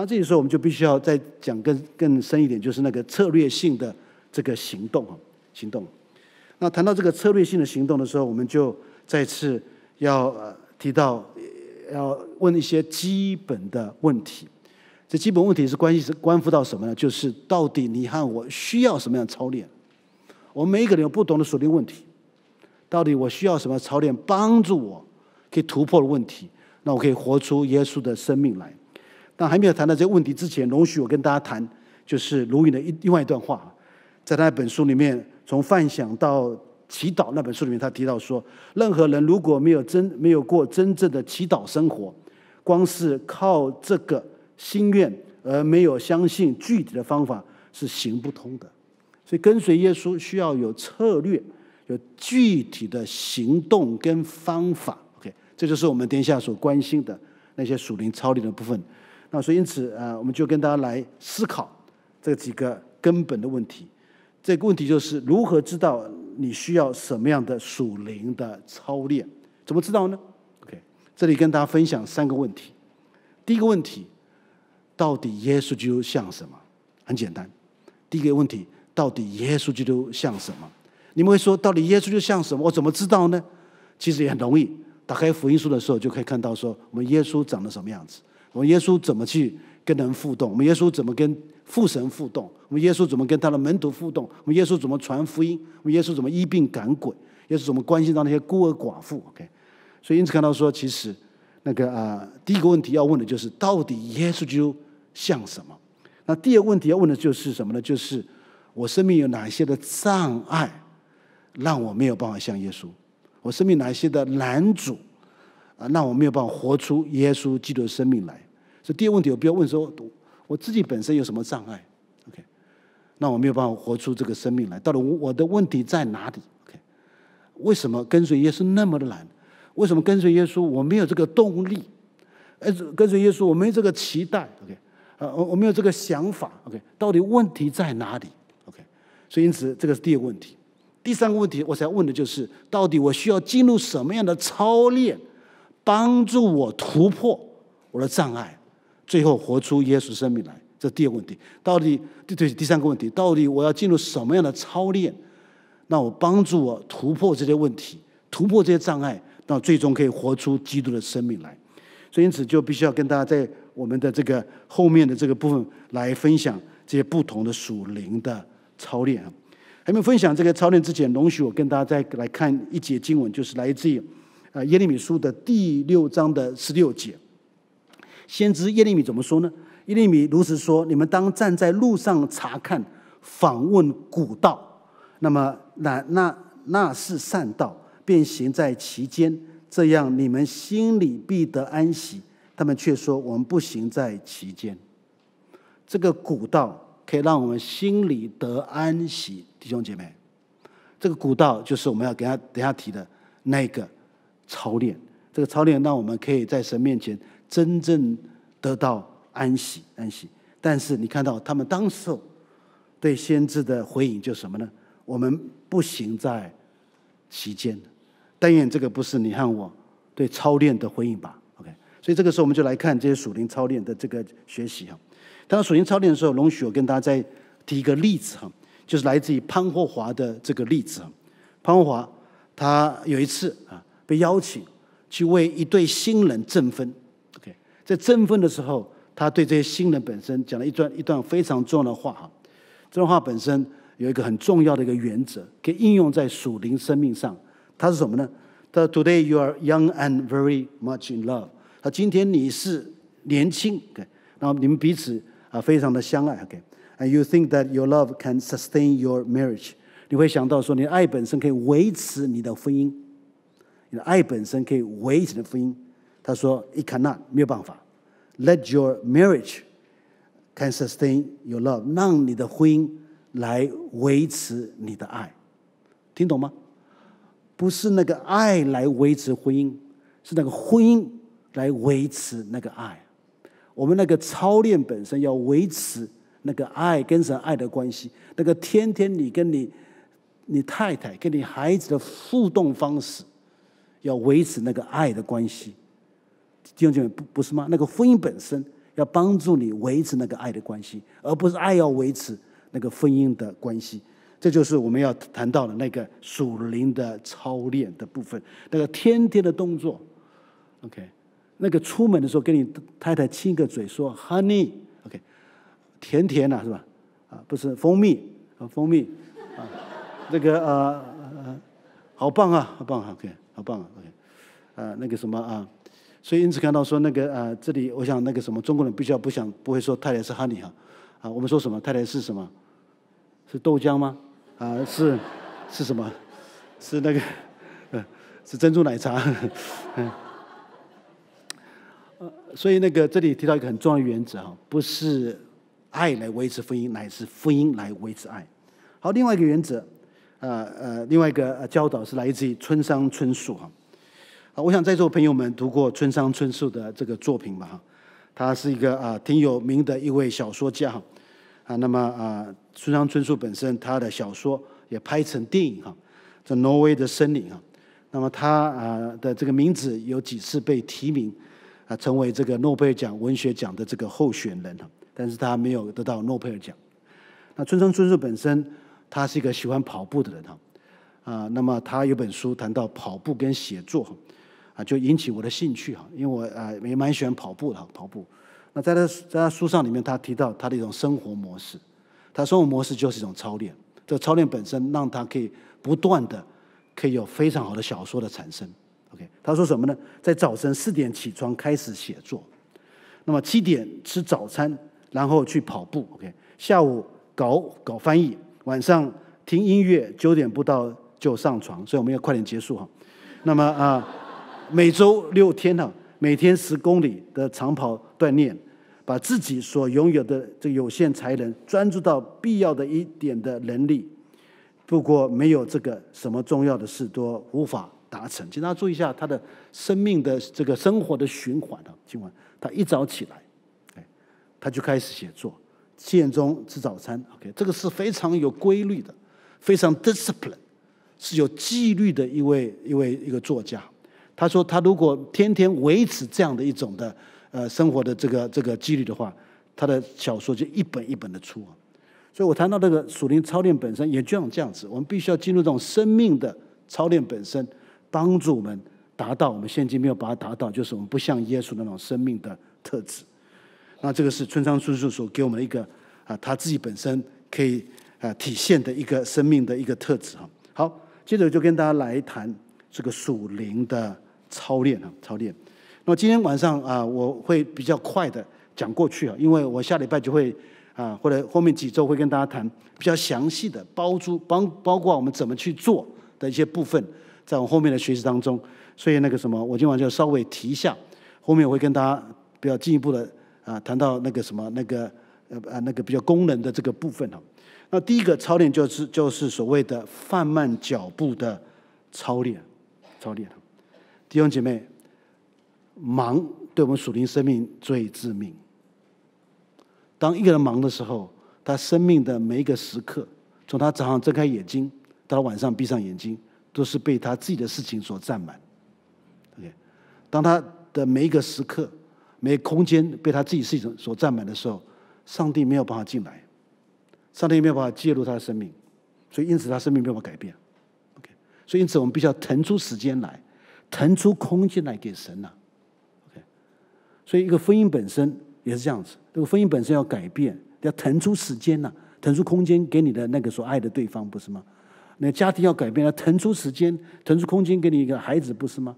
那这个时候，我们就必须要再讲更更深一点，就是那个策略性的这个行动啊，行动。那谈到这个策略性的行动的时候，我们就再次要提到，要问一些基本的问题。这基本问题是关系是关乎到什么呢？就是到底你和我需要什么样操练？我们每一个人有不同的锁定问题，到底我需要什么操练帮助我可以突破问题？那我可以活出耶稣的生命来。但还没有谈到这个问题之前，容许我跟大家谈，就是鲁云的一另外一段话，在他一本书里面，从幻想到祈祷那本书里面，他提到说，任何人如果没有真没有过真正的祈祷生活，光是靠这个心愿而没有相信具体的方法是行不通的。所以跟随耶稣需要有策略，有具体的行动跟方法。OK，这就是我们殿下所关心的那些属灵操练的部分。那所以因此，呃，我们就跟大家来思考这几个根本的问题。这个问题就是如何知道你需要什么样的属灵的操练？怎么知道呢？OK，这里跟大家分享三个问题。第一个问题，到底耶稣基督像什么？很简单。第一个问题，到底耶稣基督像什么？你们会说，到底耶稣就像什么？我怎么知道呢？其实也很容易，打开福音书的时候就可以看到，说我们耶稣长得什么样子。我们耶稣怎么去跟人互动？我们耶稣怎么跟父神互动？我们耶稣怎么跟他的门徒互动？我们耶稣怎么传福音？我们耶稣怎么医病赶鬼？耶稣怎么关心到那些孤儿寡妇？OK，所以因此看到说，其实那个啊，第一个问题要问的就是到底耶稣像什么？那第二个问题要问的就是什么呢？就是我生命有哪些的障碍让我没有办法像耶稣？我生命哪些的拦阻？啊，那我没有办法活出耶稣基督的生命来。所以，第二问题我不要问：说我自己本身有什么障碍？OK，那我没有办法活出这个生命来。到底我的问题在哪里？OK，为什么跟随耶稣那么的难？为什么跟随耶稣我没有这个动力？哎，跟随耶稣我没有这个期待。OK，啊，我我没有这个想法。OK，到底问题在哪里？OK，所以因此，这个是第二个问题。第三个问题，我想问的就是：到底我需要进入什么样的操练？帮助我突破我的障碍，最后活出耶稣生命来。这第二个问题。到底对对第三个问题，到底我要进入什么样的操练，那我帮助我突破这些问题、突破这些障碍，那最终可以活出基督的生命来。所以，因此就必须要跟大家在我们的这个后面的这个部分来分享这些不同的属灵的操练啊。还没分享这个操练之前，容许我跟大家再来看一节经文，就是来自于。啊，耶利米书的第六章的十六节，先知耶利米怎么说呢？耶利米如实说：“你们当站在路上查看，访问古道，那么那那那是善道，便行在其间，这样你们心里必得安息。”他们却说：“我们不行在其间。”这个古道可以让我们心里得安息，弟兄姐妹，这个古道就是我们要给他等下提的那个。操练，这个操练让我们可以在神面前真正得到安息，安息。但是你看到他们当时对先知的回应就什么呢？我们不行在其间。但愿这个不是你和我对操练的回应吧。OK，所以这个时候我们就来看这些属灵操练的这个学习哈。当属灵操练的时候，容许我跟大家再提一个例子哈，就是来自于潘霍华的这个例子哈。潘霍华他有一次啊。被邀请去为一对新人证婚。OK，在证婚的时候，他对这些新人本身讲了一段一段非常重要的话哈。这段话本身有一个很重要的一个原则，可以应用在属灵生命上。它是什么呢？他说：“Today you are young and very much in love。”他今天你是年轻，OK，然后你们彼此啊非常的相爱，OK。And you think that your love can sustain your marriage？你会想到说，你的爱本身可以维持你的婚姻。你的爱本身可以维持婚姻。他说：“It cannot，没有办法。Let your marriage can sustain your love，让你的婚姻来维持你的爱，听懂吗？不是那个爱来维持婚姻，是那个婚姻来维持那个爱。我们那个操练本身要维持那个爱跟神爱的关系。那个天天你跟你、你太太跟你孩子的互动方式。”要维持那个爱的关系，听清不？不是吗？那个婚姻本身要帮助你维持那个爱的关系，而不是爱要维持那个婚姻的关系。这就是我们要谈到的那个属灵的操练的部分，那个天天的动作。OK，那个出门的时候跟你太太亲个嘴，说 Honey，OK，甜甜啊是吧？啊，不是蜂蜜，啊蜂蜜，啊那个啊，好棒啊，好棒啊，OK。很棒，OK，啊啊，那个什么啊，所以因此看到说那个啊，这里我想那个什么，中国人必须要不想不会说太太是哈尼哈，啊，我们说什么太太是什么？是豆浆吗？啊，是，是什么？是那个，是珍珠奶茶。嗯，所以那个这里提到一个很重要的原则哈，不是爱来维持婚姻，乃是婚姻来维持爱。好，另外一个原则。啊呃，另外一个教导是来自于村上春树哈。啊，我想在座朋友们读过村上春树的这个作品吧哈。他是一个啊挺有名的一位小说家哈。啊，那么啊，村上春树本身他的小说也拍成电影哈，在挪威的森林啊。那么他啊的这个名字有几次被提名啊成为这个诺贝尔奖文学奖的这个候选人哈，但是他没有得到诺贝尔奖。那村上春树本身。他是一个喜欢跑步的人哈，啊，那么他有本书谈到跑步跟写作哈，啊，就引起我的兴趣哈，因为我啊也蛮喜欢跑步的哈，跑步。那在他在他书上里面，他提到他的一种生活模式，他生活模式就是一种操练。这操练本身让他可以不断的可以有非常好的小说的产生。OK，他说什么呢？在早晨四点起床开始写作，那么七点吃早餐，然后去跑步。OK，下午搞搞翻译。晚上听音乐，九点不到就上床，所以我们要快点结束哈。那么啊，每周六天啊，每天十公里的长跑锻炼，把自己所拥有的这有限才能专注到必要的一点的能力。不过没有这个什么重要的事都无法达成。请大家注意一下他的生命的这个生活的循环啊。今晚他一早起来，哎，他就开始写作。七点钟吃早餐，OK，这个是非常有规律的，非常 discipline，是有纪律的一位一位一个作家。他说，他如果天天维持这样的一种的呃生活的这个这个纪律的话，他的小说就一本一本的出。所以我谈到这个属灵操练本身也就像这样子，我们必须要进入这种生命的操练本身，帮助我们达到我们现今没有把它达到，就是我们不像耶稣那种生命的特质。那这个是村上叔叔所给我们的一个啊，他自己本身可以啊体现的一个生命的一个特质哈。好，接着就跟大家来谈这个属灵的操练啊，操练。那么今天晚上啊，我会比较快的讲过去啊，因为我下礼拜就会啊，或者后面几周会跟大家谈比较详细的包租包包括我们怎么去做的一些部分，在我后面的学习当中，所以那个什么，我今晚就稍微提一下，后面我会跟大家比较进一步的。啊，谈到那个什么，那个呃呃，那个比较功能的这个部分哦。那第一个操练就是就是所谓的放慢脚步的操练，操练。弟兄姐妹，忙对我们属灵生命最致命。当一个人忙的时候，他生命的每一个时刻，从他早上睁开眼睛，到晚上闭上眼睛，都是被他自己的事情所占满。OK，当他的每一个时刻。没空间被他自己事情所占满的时候，上帝没有办法进来，上帝没有办法介入他的生命，所以因此他生命没有办法改变。OK，所以因此我们必须要腾出时间来，腾出空间来给神呐。OK，所以一个婚姻本身也是这样子，这个婚姻本身要改变，要腾出时间呐，腾出空间给你的那个所爱的对方不是吗？那家庭要改变，要腾出时间，腾出空间给你一个孩子不是吗？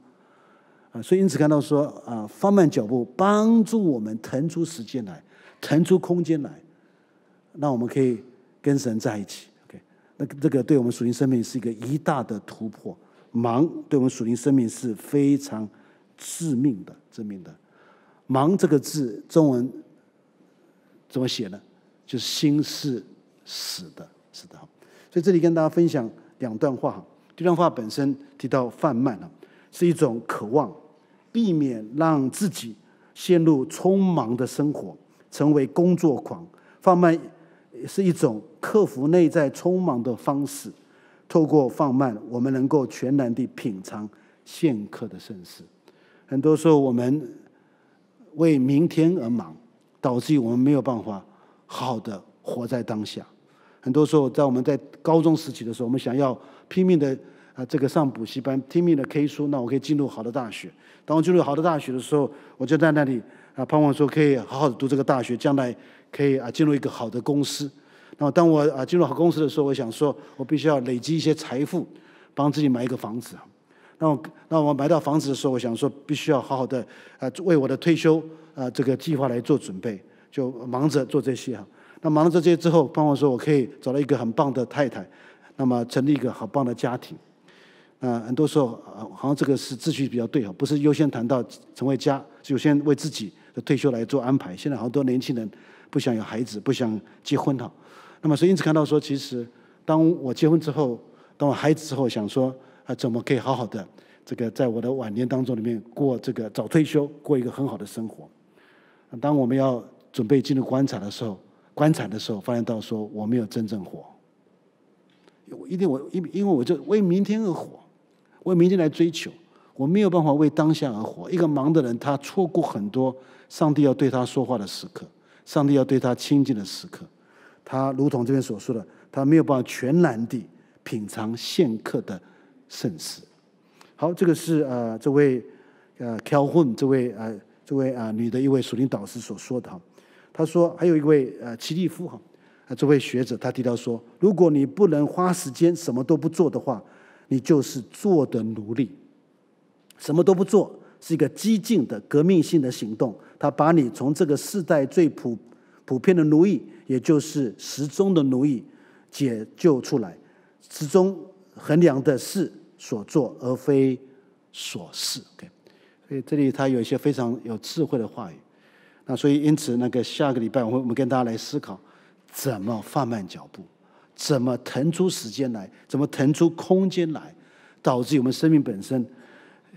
啊，所以因此看到说啊，放慢脚步，帮助我们腾出时间来，腾出空间来，那我们可以跟神在一起。OK，那这个对我们属灵生命是一个一大的突破。忙对我们属灵生命是非常致命的，致命的。忙这个字，中文怎么写呢？就是心是死的，死的。所以这里跟大家分享两段话这段话本身提到放慢啊，是一种渴望。避免让自己陷入匆忙的生活，成为工作狂。放慢是一种克服内在匆忙的方式。透过放慢，我们能够全然地品尝现刻的盛世。很多时候，我们为明天而忙，导致于我们没有办法好好的活在当下。很多时候，在我们在高中时期的时候，我们想要拼命的。啊，这个上补习班，拼命的 K 书，那我可以进入好的大学。当我进入好的大学的时候，我就在那里啊，盼望说可以好好的读这个大学，将来可以啊进入一个好的公司。那么，当我啊进入好公司的时候，我想说，我必须要累积一些财富，帮自己买一个房子。那我那我买到房子的时候，我想说必须要好好的啊为我的退休啊这个计划来做准备，就忙着做这些哈。那忙着这些之后，盼望说我可以找到一个很棒的太太，那么成立一个很棒的家庭。啊，很多时候，好像这个是秩序比较对哈，不是优先谈到成为家，优先为自己的退休来做安排。现在好多年轻人不想有孩子，不想结婚了，那么所以因此看到说，其实当我结婚之后，当我孩子之后，想说啊，怎么可以好好的这个在我的晚年当中里面过这个早退休，过一个很好的生活。当我们要准备进入棺材的时候，棺材的时候发现到说我没有真正活，一定我因因为我就为明天而活。为明天来追求，我没有办法为当下而活。一个忙的人，他错过很多上帝要对他说话的时刻，上帝要对他亲近的时刻。他如同这边所说的，他没有办法全然地品尝现刻的盛世。好，这个是呃，这位呃 c a l h u n 这位呃，这位啊女的一位属灵导师所说的哈。他说，还有一位呃，齐利夫哈，这位学者他提到说，如果你不能花时间什么都不做的话。你就是做的奴隶，什么都不做是一个激进的革命性的行动，他把你从这个世代最普普遍的奴役，也就是时钟的奴役解救出来。时钟衡量的是所做而非所事。OK，所以这里他有一些非常有智慧的话语。那所以因此，那个下个礼拜我们我们跟大家来思考怎么放慢脚步。怎么腾出时间来？怎么腾出空间来？导致我们生命本身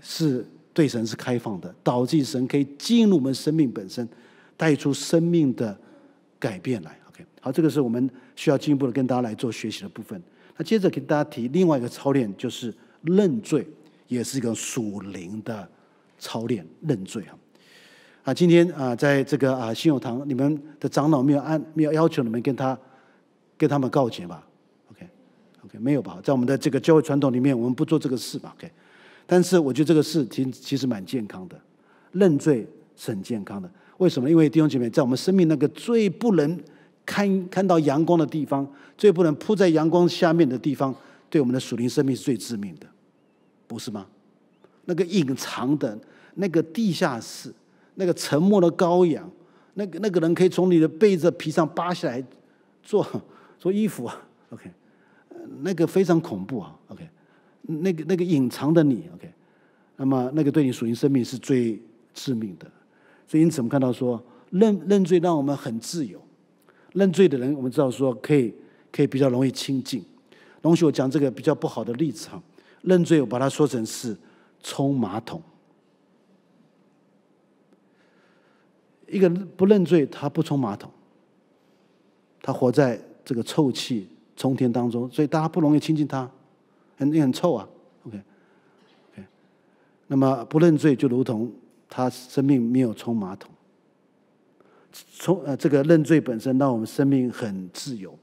是对神是开放的，导致神可以进入我们生命本身，带出生命的改变来。OK，好，这个是我们需要进一步的跟大家来做学习的部分。那接着给大家提另外一个操练，就是认罪，也是一个属灵的操练。认罪啊，啊，今天啊，在这个啊新友堂，你们的长老没有按没有要求你们跟他。跟他们告解吧，OK，OK 没有吧？在我们的这个教育传统里面，我们不做这个事吧，OK。但是我觉得这个事其实其实蛮健康的，认罪是很健康的。为什么？因为弟兄姐妹，在我们生命那个最不能看看到阳光的地方，最不能铺在阳光下面的地方，对我们的属灵生命是最致命的，不是吗？那个隐藏的、那个地下室、那个沉默的羔羊，那个那个人可以从你的被子皮上扒下来做。脱衣服啊，OK，那个非常恐怖啊，OK，那个那个隐藏的你，OK，那么那个对你属于生命是最致命的，所以因此我们看到说认认罪让我们很自由，认罪的人我们知道说可以可以比较容易清净，同时我讲这个比较不好的立场，认罪我把它说成是冲马桶，一个不认罪他不冲马桶，他活在。这个臭气冲天当中，所以大家不容易亲近他，很很臭啊。OK，OK。那么不认罪就如同他生命没有冲马桶，冲呃这个认罪本身让我们生命很自由。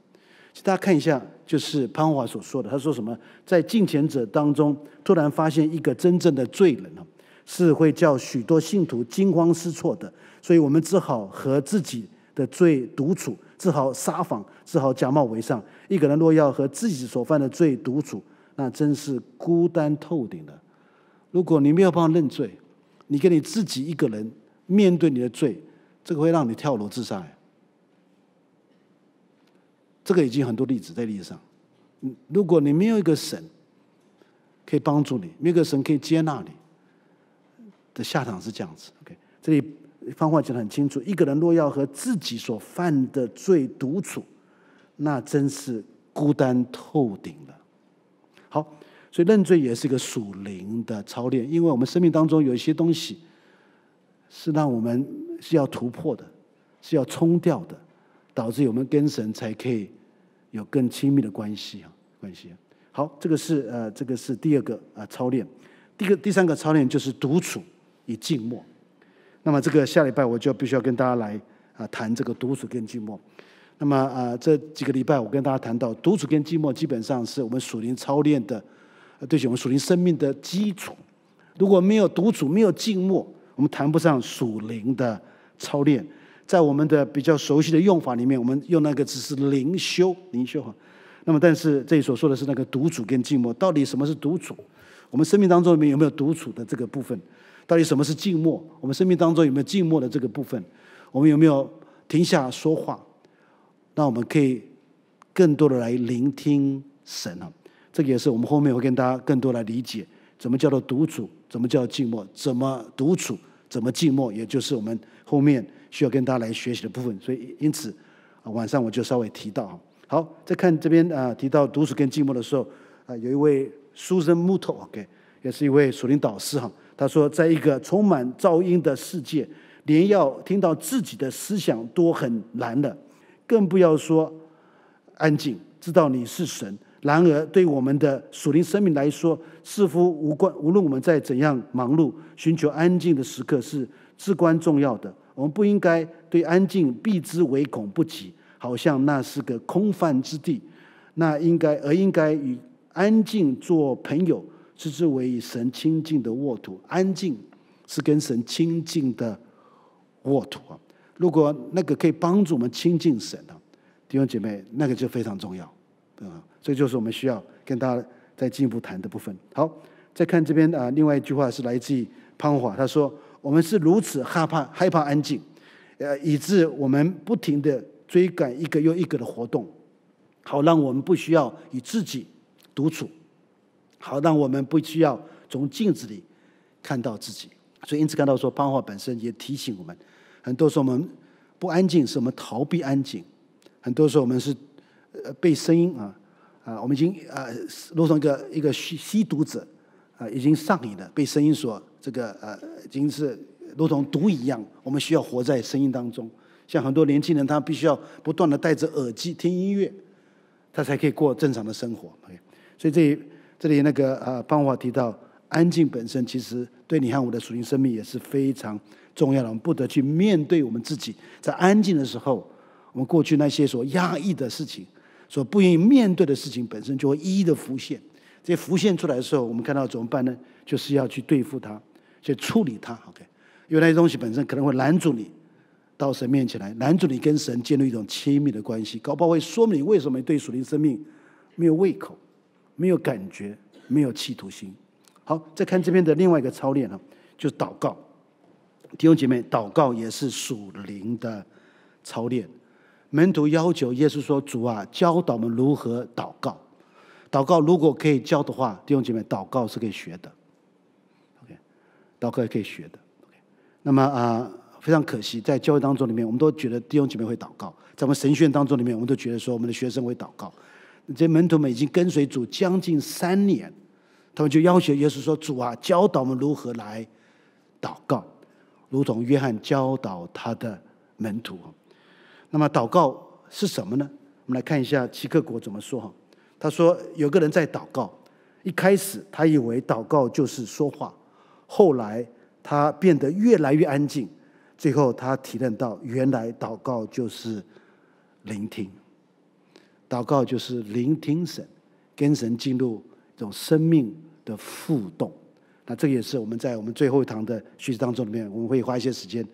大家看一下，就是潘华所说的，他说什么？在敬虔者当中突然发现一个真正的罪人啊，是会叫许多信徒惊慌失措的。所以我们只好和自己。的罪独处，只好撒谎，只好假冒伪善。一个人若要和自己所犯的罪独处，那真是孤单透顶的。如果你没有办法认罪，你跟你自己一个人面对你的罪，这个会让你跳楼自杀。这个已经很多例子在历史上。如果你没有一个神可以帮助你，没有一个神可以接纳你，的下场是这样子。OK，这里。方话讲得很清楚，一个人若要和自己所犯的罪独处，那真是孤单透顶了。好，所以认罪也是一个属灵的操练，因为我们生命当中有一些东西是让我们是要突破的，是要冲掉的，导致我们跟神才可以有更亲密的关系啊，关系。好，这个是呃，这个是第二个啊操练，第个第三个操练就是独处与静默。那么这个下礼拜我就必须要跟大家来啊谈这个独处跟寂寞。那么啊这几个礼拜我跟大家谈到独处跟寂寞，基本上是我们属灵操练的，对，我们属灵生命的基础。如果没有独处，没有静默，我们谈不上属灵的操练。在我们的比较熟悉的用法里面，我们用那个只是灵修，灵修哈。那么但是这里所说的是那个独处跟寂寞，到底什么是独处？我们生命当中里面有没有独处的这个部分？到底什么是静默？我们生命当中有没有静默的这个部分？我们有没有停下说话？那我们可以更多的来聆听神啊！这个也是我们后面会跟大家更多来理解，怎么叫做独处，怎么叫静默，怎么独处，怎么静默，也就是我们后面需要跟大家来学习的部分。所以因此，晚上我就稍微提到哈。好，再看这边啊，提到独处跟静默的时候啊，有一位 Susan Muto OK，也是一位属灵导师哈。他说：“在一个充满噪音的世界，连要听到自己的思想都很难的，更不要说安静，知道你是神。然而，对我们的属灵生命来说，似乎无关。无论我们在怎样忙碌，寻求安静的时刻是至关重要的。我们不应该对安静避之唯恐不及，好像那是个空泛之地。那应该而应该与安静做朋友。”称之为以神亲近的沃土，安静是跟神亲近的沃土啊。如果那个可以帮助我们亲近神啊，弟兄姐妹，那个就非常重要啊。所以就是我们需要跟大家再进一步谈的部分。好，再看这边啊，另外一句话是来自于潘华，他说：“我们是如此害怕害怕安静，呃，以致我们不停的追赶一个又一个的活动，好让我们不需要与自己独处。”好，让我们不需要从镜子里看到自己。所以，因此看到说，班化本身也提醒我们，很多时候我们不安静，是我们逃避安静。很多时候我们是呃被声音啊啊，我们已经啊，如同一个一个吸吸毒者啊，已经上瘾了，被声音所这个呃，已经是如同毒一样。我们需要活在声音当中。像很多年轻人，他必须要不断的戴着耳机听音乐，他才可以过正常的生活。所以这。这里那个呃，方华提到安静本身其实对你和我的属灵生命也是非常重要的。我们不得去面对我们自己，在安静的时候，我们过去那些所压抑的事情，所不愿意面对的事情，本身就会一一的浮现。这些浮现出来的时候，我们看到怎么办呢？就是要去对付它，去处理它。OK，因为那些东西本身可能会拦住你到神面前来，拦住你跟神建立一种亲密的关系，搞不好会说明为什么对属灵生命没有胃口。没有感觉，没有企图心。好，再看这边的另外一个操练哈，就祷告。弟兄姐妹，祷告也是属灵的操练。门徒要求耶稣说：“主啊，教导我们如何祷告。祷告如果可以教的话，弟兄姐妹，祷告是可以学的。OK，祷告也可以学的。OK，那么啊，非常可惜，在教会当中里面，我们都觉得弟兄姐妹会祷告；在我们神学院当中里面，我们都觉得说我们的学生会祷告。”这门徒们已经跟随主将近三年，他们就要求耶稣说：“主啊，教导我们如何来祷告，如同约翰教导他的门徒。”那么祷告是什么呢？我们来看一下《奇克国》怎么说哈。他说：“有个人在祷告，一开始他以为祷告就是说话，后来他变得越来越安静，最后他体认到原来祷告就是聆听。”祷告就是聆听神，跟神进入这种生命的互动。那这个也是我们在我们最后一堂的学习当中里面，我们会花一些时间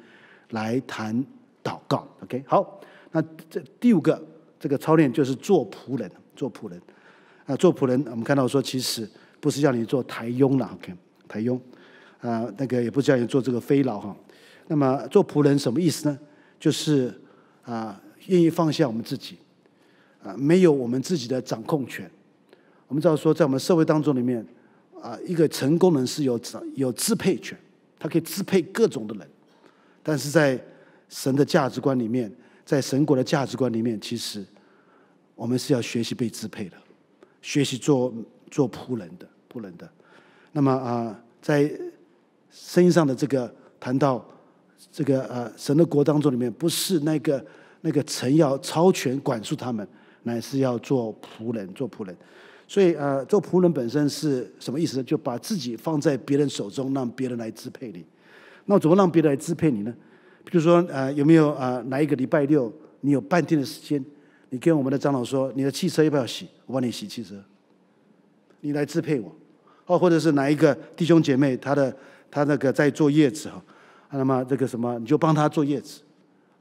来谈祷告。OK，好。那这第五个这个操练就是做仆人，做仆人。啊，做仆人，我们看到说，其实不是叫你做台佣了，OK，台佣啊，那个也不叫你做这个飞劳哈。那么做仆人什么意思呢？就是啊，愿意放下我们自己。啊，没有我们自己的掌控权。我们知道说，在我们社会当中里面，啊，一个成功人是有有支配权，他可以支配各种的人。但是在神的价值观里面，在神国的价值观里面，其实我们是要学习被支配的，学习做做仆人的仆人的。那么啊，在生意上的这个谈到这个呃，神的国当中里面，不是那个那个臣要超权管束他们。乃是要做仆人，做仆人，所以呃，做仆人本身是什么意思？就把自己放在别人手中，让别人来支配你。那怎么让别人来支配你呢？比如说呃，有没有呃哪一个礼拜六你有半天的时间？你跟我们的长老说，你的汽车要洗，我帮你洗汽车。你来支配我，哦，或者是哪一个弟兄姐妹，他的他那个在做叶子哈，那么这个什么你就帮他做叶子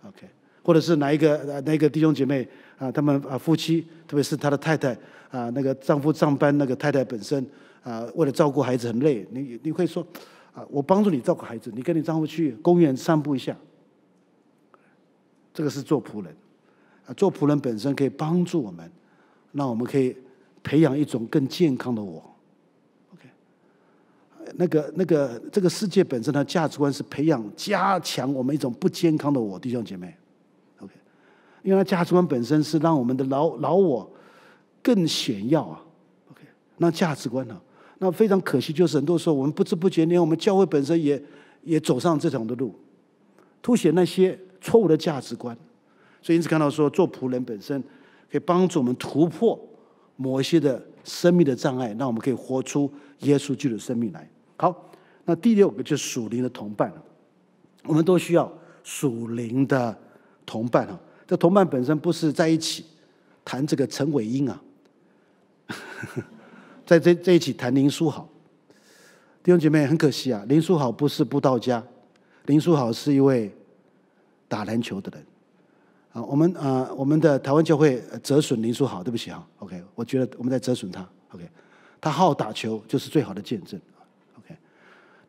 ，OK？或者是哪一个哪一个弟兄姐妹？啊，他们啊，夫妻，特别是他的太太啊，那个丈夫上班，那个太太本身啊，为了照顾孩子很累。你你会说，啊，我帮助你照顾孩子，你跟你丈夫去公园散步一下。这个是做仆人，啊，做仆人本身可以帮助我们，那我们可以培养一种更健康的我。OK，那个那个这个世界本身的价值观是培养加强我们一种不健康的我，弟兄姐妹。因为价值观本身是让我们的老老我更显要啊。OK，那价值观呢？那非常可惜，就是很多时候我们不知不觉，连我们教会本身也也走上这种的路，凸显那些错误的价值观。所以因此看到说，做仆人本身可以帮助我们突破某一些的生命的障碍，让我们可以活出耶稣基督的生命来。好，那第六个就是属灵的同伴我们都需要属灵的同伴啊。这同伴本身不是在一起谈这个陈伟英啊，在这在一起谈林书豪，弟兄姐妹很可惜啊，林书豪不是不到家，林书豪是一位打篮球的人，啊，我们啊我们的台湾教会折损林书豪，对不起啊 o k 我觉得我们在折损他，OK，他好打球就是最好的见证，OK，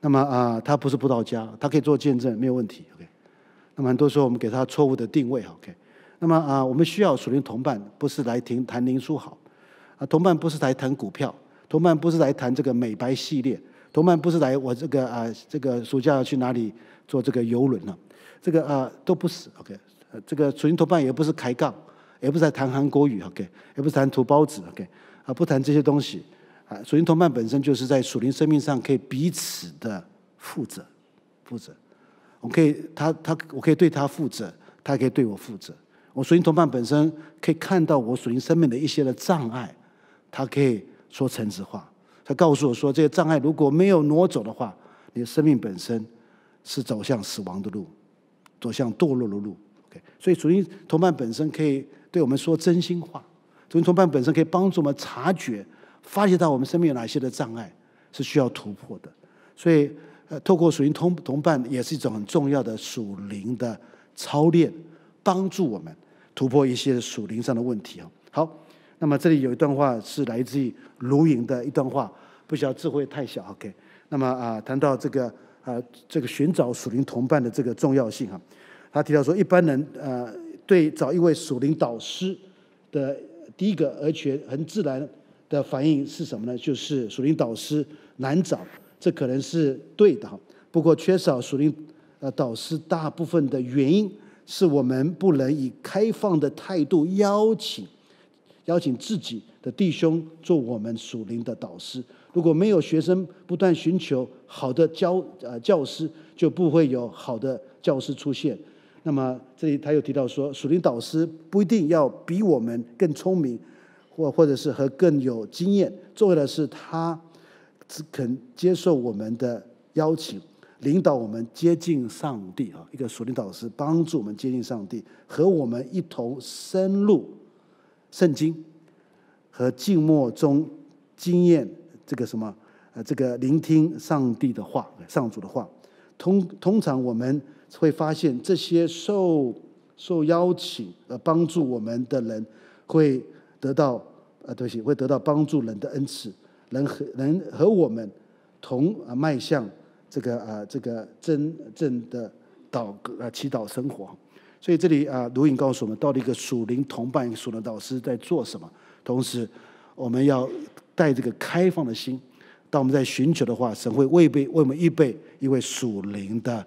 那么啊他不是不到家，他可以做见证没有问题，OK，那么很多时候我们给他错误的定位，OK。那么啊，我们需要属灵同伴，不是来听谈灵书好，啊，同伴不是来谈股票，同伴不是来谈这个美白系列，同伴不是来我这个啊，这个暑假要去哪里做这个游轮了，这个啊都不是。OK，这个属灵同伴也不是抬杠，也不是在谈韩国语，OK，也不是谈土包子，OK，啊，不谈这些东西。啊，属灵同伴本身就是在属灵生命上可以彼此的负责，负责，我可以他他我可以对他负责，他可以对我负责。我属灵同伴本身可以看到我属于生命的一些的障碍，他可以说诚实话，他告诉我说，这些障碍如果没有挪走的话，你的生命本身是走向死亡的路，走向堕落的路。OK，所以属灵同伴本身可以对我们说真心话，属灵同伴本身可以帮助我们察觉、发现到我们生命有哪些的障碍是需要突破的。所以，呃，透过属灵同同伴也是一种很重要的属灵的操练，帮助我们。突破一些属灵上的问题啊！好，那么这里有一段话是来自于卢影的一段话，不晓得智慧太小，OK？那么啊，谈到这个啊，这个寻找属灵同伴的这个重要性啊，他提到说，一般人呃，对找一位属灵导师的第一个而且很自然的反应是什么呢？就是属灵导师难找，这可能是对的。不过缺少属灵呃导师，大部分的原因。是我们不能以开放的态度邀请邀请自己的弟兄做我们属灵的导师。如果没有学生不断寻求好的教呃教师，就不会有好的教师出现。那么这里他又提到说，属灵导师不一定要比我们更聪明，或或者是和更有经验。重要的是他肯接受我们的邀请。领导我们接近上帝啊！一个属灵导师帮助我们接近上帝，和我们一同深入圣经，和静默中经验这个什么呃，这个聆听上帝的话、上主的话。通通常我们会发现，这些受受邀请呃帮助我们的人，会得到呃，对，会得到帮助人的恩赐，能和能和我们同啊迈向。这个啊，这个真正的祷啊祈祷生活，所以这里啊，卢颖告诉我们，到底一个属灵同伴、属灵导师在做什么。同时，我们要带这个开放的心，当我们在寻求的话，神会为备为我们预备一位属灵的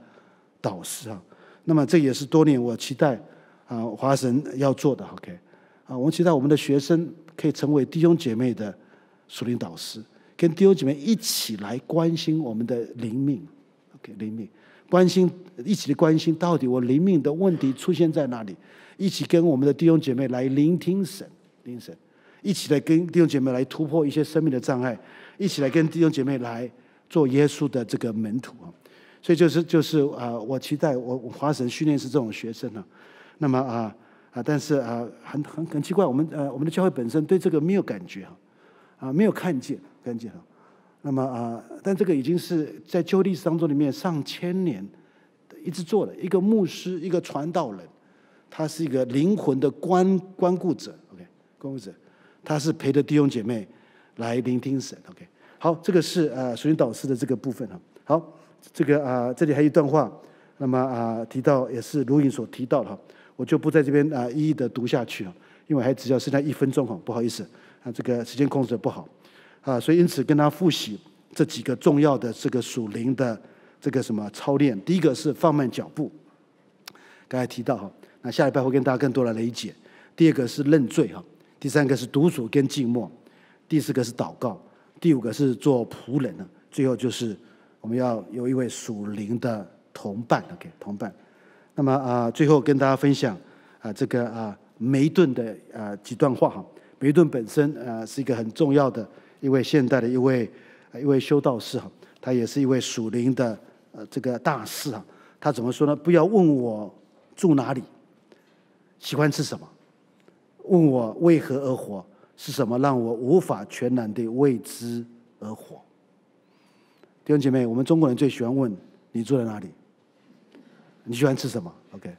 导师。啊。那么这也是多年我期待啊，华神要做的。OK，啊，我们期待我们的学生可以成为弟兄姐妹的属灵导师。跟弟兄姐妹一起来关心我们的灵命，OK，灵命，关心，一起的关心到底我灵命的问题出现在哪里？一起跟我们的弟兄姐妹来聆听神，聆听，一起来跟弟兄姐妹来突破一些生命的障碍，一起来跟弟兄姐妹来做耶稣的这个门徒啊！所以就是就是啊，我期待我华神训练是这种学生呢。那么啊啊，但是啊很很很奇怪，我们呃我们的教会本身对这个没有感觉啊，啊没有看见。跟进哈，那么啊，但这个已经是在旧历史当中里面上千年一直做的一个牧师，一个传道人，他是一个灵魂的关关顾者，OK，关顾者，他是陪着弟兄姐妹来聆听神，OK，好，这个是呃属灵导师的这个部分哈。好，这个啊，这里还有一段话，那么啊，提到也是如影所提到的哈，我就不在这边啊，一一的读下去了，因为还只要剩下一分钟哈，不好意思，啊，这个时间控制的不好。啊，所以因此跟他复习这几个重要的这个属灵的这个什么操练。第一个是放慢脚步，刚才提到哈，那下礼拜会跟大家更多的理解。第二个是认罪哈，第三个是独处跟静默，第四个是祷告，第五个是做仆人啊，最后就是我们要有一位属灵的同伴 OK，同伴。那么啊，最后跟大家分享啊这个啊梅顿的啊几段话哈。梅顿本身啊是一个很重要的。一位现代的一位，一位修道士哈，他也是一位属灵的呃这个大师啊。他怎么说呢？不要问我住哪里，喜欢吃什么，问我为何而活，是什么让我无法全然的为之而活。弟兄姐妹，我们中国人最喜欢问你住在哪里，你喜欢吃什么？OK，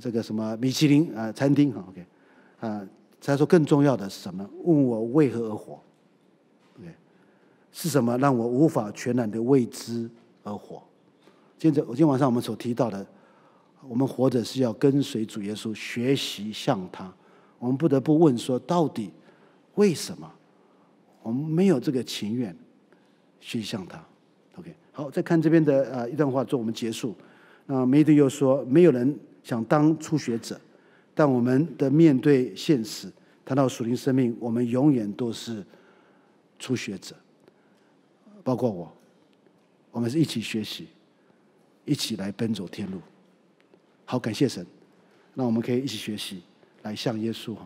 这个什么米其林啊餐厅哈 OK 啊，他说更重要的是什么？问我为何而活。是什么让我无法全然的为之而活？现在今天晚上我们所提到的，我们活着是要跟随主耶稣，学习像他。我们不得不问说，到底为什么我们没有这个情愿去像他？OK，好，再看这边的呃一段话，做我们结束。那梅德又说，没有人想当初学者，但我们的面对现实，谈到属灵生命，我们永远都是初学者。包括我，我们是一起学习，一起来奔走天路。好，感谢神，那我们可以一起学习，来向耶稣。